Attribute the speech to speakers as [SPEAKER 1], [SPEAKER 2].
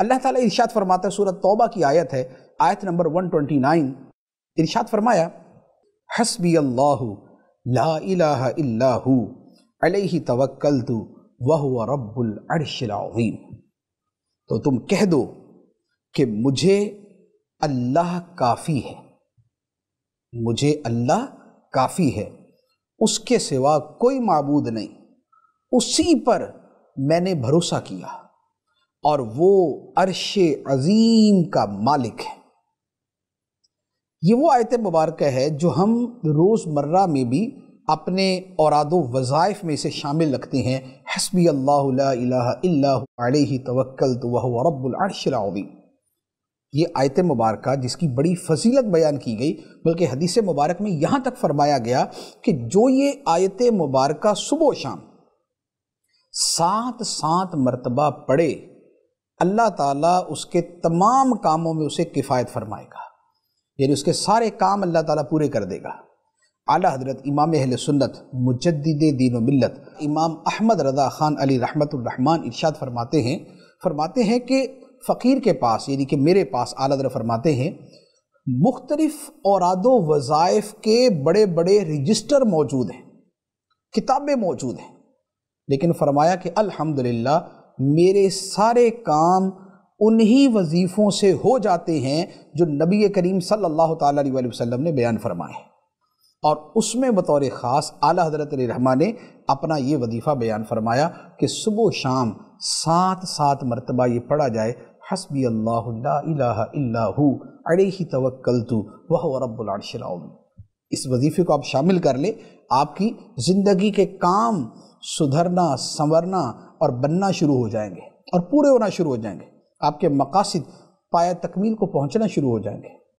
[SPEAKER 1] अल्लाह ताला इरशाद फरमाता है सूरत तौबा की आयत है आयत नंबर 129 इरशाद फरमाया हसबी अल्लाह ला इलाहा इल्ला अलैहि तवक्कलतु वह रब्बुल अर्शिल अज़ीम तो तुम कह दो कि मुझे अल्लाह काफ़ी है मुझे अल्लाह काफ़ी है उसके सिवा कोई मबूद नहीं उसी पर मैंने भरोसा किया और वो अरश अजीम का मालिक है ये वो आयत मुबारक है जो हम रोज़मर्रा में भी अपने औराद वज़ाइफ में से शामिल रखते हैं हसबी अल्लाह तवक्ल तो वह रबारशरावी ये आयत मुबारक जिसकी बड़ी फजीलत बयान की गई बल्कि हदीस मुबारक में यहाँ तक फरमाया गया कि जो ये आयत मुबारक सुबह शाम सात सात मरतबा पढ़े अल्लाह ताला उसके तमाम कामों में उसे किफ़ायत फरमाएगा यानी उसके सारे काम अल्लाह ताला पूरे कर देगा आला हजरत इमाम अहल सुन्नत मुजद दीन मिल्लत इमाम अहमद रज़ा ख़ान अली रहमतुल्रहमान इरशाद फरमाते हैं फरमाते हैं कि फ़कीर के पास यानी कि मेरे पास आला हजरत फरमाते हैं मुख्तलिफ़ औराद वज़ाइफ के बड़े बड़े रजिस्टर मौजूद हैं किताबें मौजूद हैं लेकिन फरमाया कि अल्हम्दुलिल्लाह मेरे सारे काम उन्हीं वजीफ़ों से हो जाते हैं जो नबी करीम सल्लल्लाहु अलैहि वसल्लम ने बयान फरमाए और उसमें बतौर ख़ास आला हजरत रहमान ने अपना ये वजीफ़ा बयान फरमाया कि सुबह शाम सात सात मरतबा ये पढ़ा जाए हसबी अल्लाह अड़े ही तवक्ल तो वह रबाम इस वजीफ़े को आप शामिल कर ले आपकी ज़िंदगी के काम सुधरना संवरना और बनना शुरू हो जाएंगे और पूरे होना शुरू हो जाएंगे आपके मकासद पाया तकमील को पहुंचना शुरू हो जाएंगे